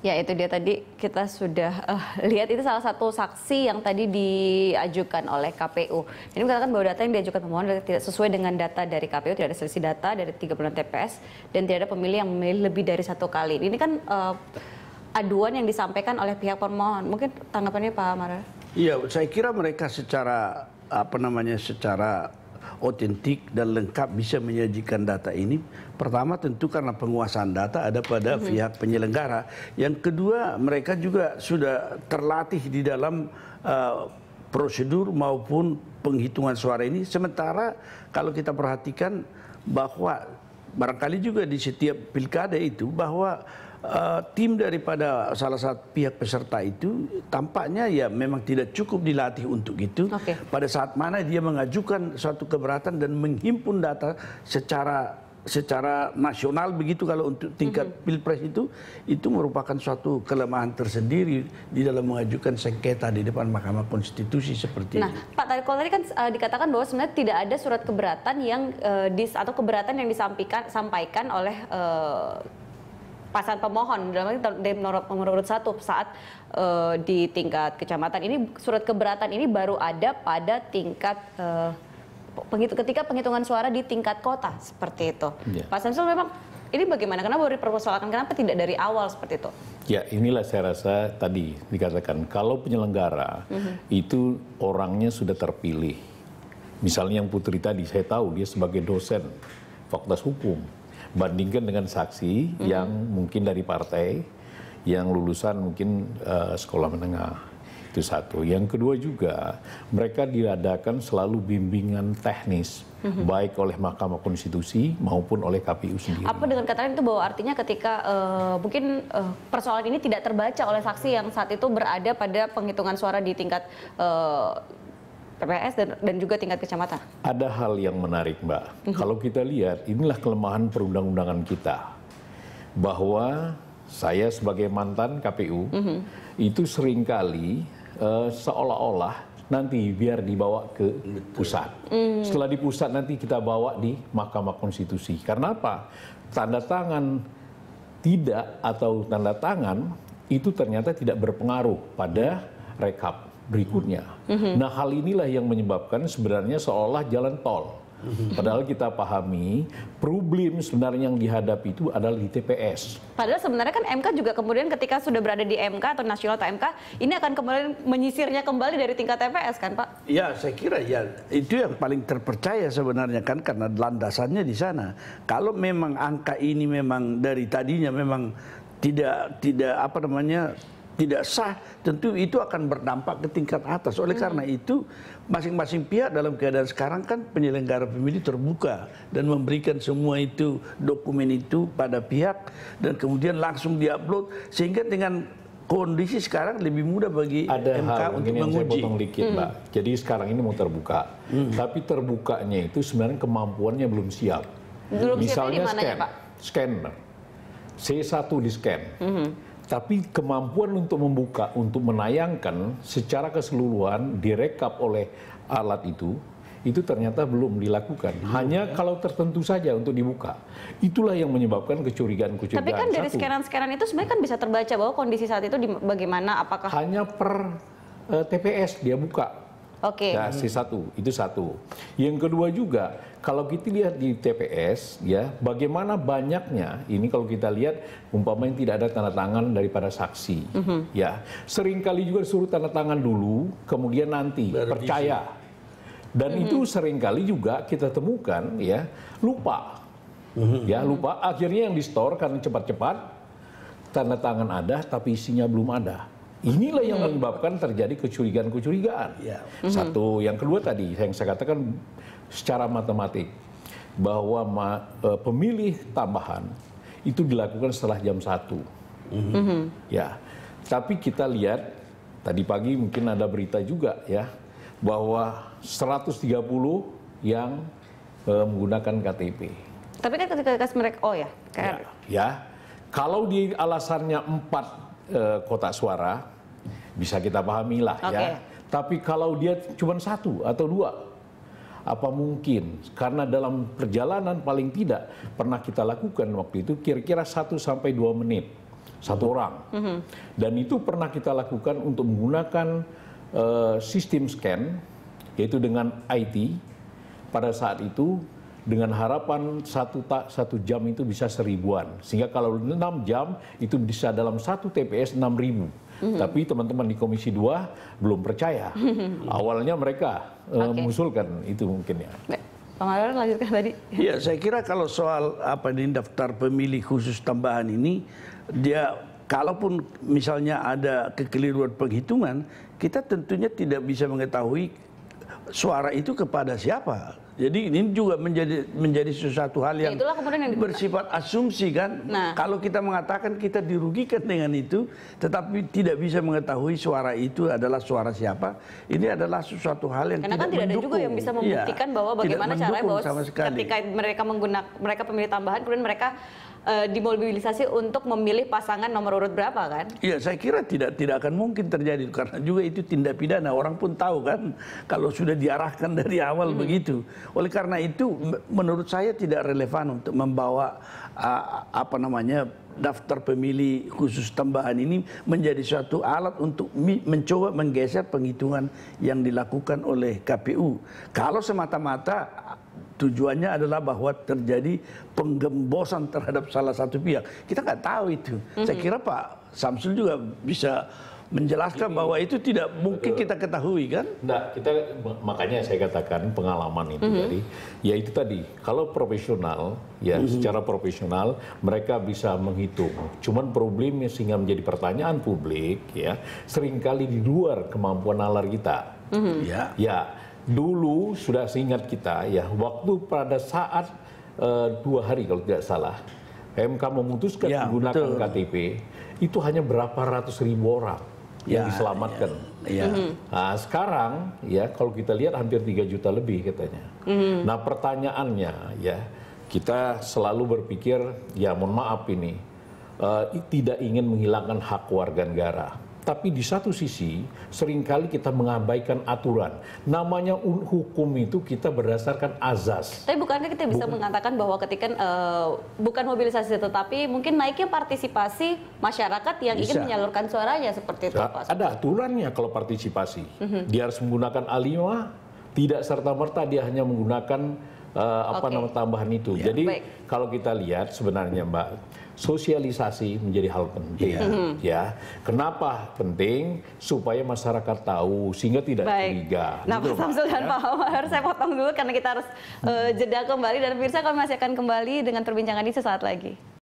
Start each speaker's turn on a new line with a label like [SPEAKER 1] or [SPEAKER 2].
[SPEAKER 1] Ya itu dia tadi kita sudah uh, lihat itu salah satu saksi yang tadi diajukan oleh KPU. Ini mengatakan bahwa data yang diajukan pemohon tidak sesuai dengan data dari KPU, tidak ada selisih data dari tiga bulan TPS dan tidak ada pemilih yang memilih lebih dari satu kali. Ini kan uh, aduan yang disampaikan oleh pihak pemohon. Mungkin tanggapannya Pak Mara?
[SPEAKER 2] Iya, saya kira mereka secara apa namanya secara otentik dan lengkap bisa menyajikan data ini? Pertama tentu karena penguasaan data ada pada mm-hmm. pihak penyelenggara. Yang kedua mereka juga sudah terlatih di dalam uh, prosedur maupun penghitungan suara ini. Sementara kalau kita perhatikan bahwa barangkali juga di setiap pilkada itu bahwa uh, tim daripada salah satu pihak peserta itu tampaknya ya memang tidak cukup dilatih untuk itu. Okay. Pada saat mana dia mengajukan suatu keberatan dan menghimpun data secara secara nasional begitu kalau untuk tingkat mm -hmm. pilpres itu itu merupakan suatu kelemahan tersendiri di dalam mengajukan sengketa di depan Mahkamah Konstitusi seperti nah, ini. Nah,
[SPEAKER 1] Pak Tarikol tadi kan uh, dikatakan bahwa sebenarnya tidak ada surat keberatan yang uh, dis atau keberatan yang disampaikan sampaikan oleh uh, pasangan pemohon dalam hal nomor urut satu saat uh, di tingkat kecamatan ini surat keberatan ini baru ada pada tingkat uh, ketika penghitungan suara di tingkat kota seperti itu. Yeah. Pak Samsul memang ini bagaimana? Kenapa baru dipersoalkan? Kenapa tidak dari awal seperti itu?
[SPEAKER 3] Ya inilah saya rasa tadi dikatakan kalau penyelenggara mm -hmm. itu orangnya sudah terpilih. Misalnya yang Putri tadi, saya tahu dia sebagai dosen fakultas hukum bandingkan dengan saksi hmm. yang mungkin dari partai yang lulusan mungkin uh, sekolah menengah itu satu. Yang kedua juga mereka diadakan selalu bimbingan teknis mm-hmm. baik oleh Mahkamah Konstitusi maupun oleh KPU sendiri. Apa
[SPEAKER 1] dengan kata lain itu bahwa artinya ketika uh, mungkin uh, persoalan ini tidak terbaca oleh saksi yang saat itu berada pada penghitungan suara di tingkat uh, PPS dan, dan juga tingkat kecamatan?
[SPEAKER 3] Ada hal yang menarik, Mbak. Mhm. Kalau kita lihat, inilah kelemahan perundang-undangan kita. Bahwa saya sebagai mantan KPU, mm -hmm. itu seringkali uh, seolah-olah nanti biar dibawa ke pusat. Mm. Setelah di pusat nanti kita bawa di Mahkamah Konstitusi. Karena apa? Tanda tangan tidak atau tanda tangan itu ternyata tidak berpengaruh pada rekap berikutnya. Mm-hmm. Nah, hal inilah yang menyebabkan sebenarnya seolah jalan tol. Mm-hmm. Padahal kita pahami problem sebenarnya yang dihadapi itu adalah di TPS.
[SPEAKER 1] Padahal sebenarnya kan MK juga kemudian ketika sudah berada di MK atau nasional atau MK ini akan kemudian menyisirnya kembali dari tingkat TPS kan Pak?
[SPEAKER 2] Ya saya kira ya itu yang paling terpercaya sebenarnya kan karena landasannya di sana. Kalau memang angka ini memang dari tadinya memang tidak tidak apa namanya tidak sah, tentu itu akan berdampak ke tingkat atas. Oleh hmm. karena itu, masing-masing pihak dalam keadaan sekarang kan penyelenggara pemilu terbuka dan memberikan semua itu dokumen itu pada pihak dan kemudian langsung diupload sehingga dengan kondisi sekarang lebih mudah bagi Ada MK hal, untuk menguji. Saya potong dikit, hmm. Mbak.
[SPEAKER 3] Jadi sekarang ini mau terbuka, hmm. tapi terbukanya itu sebenarnya kemampuannya belum siap.
[SPEAKER 2] Belum Misalnya scanner di Pak?
[SPEAKER 3] scan, C1 di scan. Hmm tapi kemampuan untuk membuka, untuk menayangkan secara keseluruhan direkap oleh alat itu, itu ternyata belum dilakukan. Hanya ya. kalau tertentu saja untuk dibuka. Itulah yang menyebabkan kecurigaan-kecurigaan. Tapi kan dari
[SPEAKER 1] sekarang-sekarang itu sebenarnya kan bisa terbaca bahwa kondisi saat itu bagaimana, apakah... Hanya per
[SPEAKER 3] uh, eh, TPS dia buka.
[SPEAKER 1] Oke. Okay. Nah, C1,
[SPEAKER 3] itu satu. Yang kedua juga, kalau kita gitu lihat di TPS ya bagaimana banyaknya ini kalau kita lihat umpamanya tidak ada tanda tangan daripada saksi mm -hmm. ya seringkali juga disuruh tanda tangan dulu kemudian nanti Baru percaya dan mm -hmm. itu mhm. seringkali juga kita temukan ya lupa mm -hmm. ya lupa akhirnya yang di store karena cepat-cepat tanda tangan ada tapi isinya belum ada Inilah yang menyebabkan terjadi kecurigaan-kecurigaan. Ya. Satu, yang kedua tadi yang saya katakan secara matematik bahwa ma, e, pemilih tambahan itu dilakukan setelah jam satu. Mm-hmm. Ya, tapi kita lihat tadi pagi mungkin ada berita juga ya bahwa 130 yang e, menggunakan KTP.
[SPEAKER 1] Tapi kan ketika mereka oh ya, Ya,
[SPEAKER 3] ya. Kalau di alasannya 4 Eh, kotak suara bisa kita pahami lah okay. ya. Tapi kalau dia cuma satu atau dua, apa mungkin? Karena dalam perjalanan paling tidak pernah kita lakukan waktu itu kira-kira satu sampai dua menit satu mhm. orang. Mm -hmm. Dan itu pernah kita lakukan untuk menggunakan uh, sistem scan yaitu dengan IT pada saat itu dengan harapan satu tak satu jam itu bisa seribuan sehingga kalau enam jam itu bisa dalam satu TPS enam ribu Mm -hmm. Tapi teman-teman di Komisi 2 belum percaya.
[SPEAKER 2] Awalnya mereka eh, okay. uh,
[SPEAKER 3] mengusulkan itu mungkin
[SPEAKER 2] ya.
[SPEAKER 1] Pak lanjutkan tadi.
[SPEAKER 2] Ya, saya kira kalau soal apa ini daftar pemilih khusus tambahan ini dia kalaupun misalnya ada kekeliruan penghitungan, kita tentunya tidak bisa mengetahui suara itu kepada siapa jadi ini juga menjadi menjadi sesuatu hal yang, ya, yang bersifat asumsi kan. Nah. Kalau kita mengatakan kita dirugikan dengan itu, tetapi tidak bisa mengetahui suara itu adalah suara siapa, ini adalah
[SPEAKER 1] sesuatu hal yang Karena tidak kan tidak mendukung. ada juga yang bisa iya. membuktikan ya, bahwa bagaimana caranya bahwa ketika mereka menggunakan mereka pemilih tambahan kemudian mereka Eh, dimobilisasi untuk memilih pasangan nomor urut berapa kan?
[SPEAKER 2] Iya, saya kira tidak tidak akan mungkin terjadi karena juga itu tindak pidana. Orang pun tahu kan kalau sudah diarahkan dari awal hmm. begitu. Oleh karena itu menurut saya tidak relevan untuk membawa uh, apa namanya daftar pemilih khusus tambahan ini menjadi suatu alat untuk mencoba menggeser penghitungan yang dilakukan oleh KPU. Kalau semata-mata tujuannya adalah bahwa terjadi penggembosan terhadap salah satu pihak. Kita nggak tahu itu. Mm-hmm. Saya kira Pak Samsul juga bisa menjelaskan bahwa itu tidak mungkin kita ketahui kan? Nah,
[SPEAKER 3] kita makanya saya katakan pengalaman itu mm-hmm. dari ya itu tadi kalau profesional ya mm-hmm. secara profesional mereka bisa menghitung. Cuman problemnya sehingga menjadi pertanyaan publik ya seringkali di luar kemampuan nalar kita. Mm-hmm. Ya. Ya dulu sudah seingat kita ya waktu pada saat e, dua hari kalau tidak salah MK memutuskan ya, menggunakan betul. KTP itu hanya berapa ratus ribu orang ya, yang diselamatkan. Ya, ya. Mhm. Nah, sekarang ya kalau kita lihat hampir 3 juta lebih katanya. Mm. Nah pertanyaannya ya kita selalu berpikir ya mohon maaf ini uh, tidak ingin menghilangkan hak warga negara tapi di satu sisi, seringkali kita mengabaikan aturan. Namanya hukum itu kita berdasarkan azas.
[SPEAKER 1] Tapi bukannya kita bisa Buk mengatakan bahwa ketika uh, bukan mobilisasi tetapi mungkin naiknya partisipasi masyarakat yang bisa. ingin menyalurkan suaranya seperti itu, Pak.
[SPEAKER 3] Ada aturannya kalau partisipasi. Mm -hmm. Dia harus menggunakan alimah, tidak serta-merta dia hanya menggunakan uh, apa okay. nama tambahan itu. Yeah. Jadi Baik. kalau kita lihat sebenarnya Mbak, sosialisasi menjadi hal penting iya. ya. ya. Kenapa penting? Supaya masyarakat tahu sehingga tidak Baik. curiga.
[SPEAKER 2] Nah, gitu, Pak Samsul dan ya. Pak
[SPEAKER 1] Omar, saya potong dulu karena kita harus uh, jeda kembali dan pemirsa kami masih akan kembali dengan perbincangan ini sesaat lagi.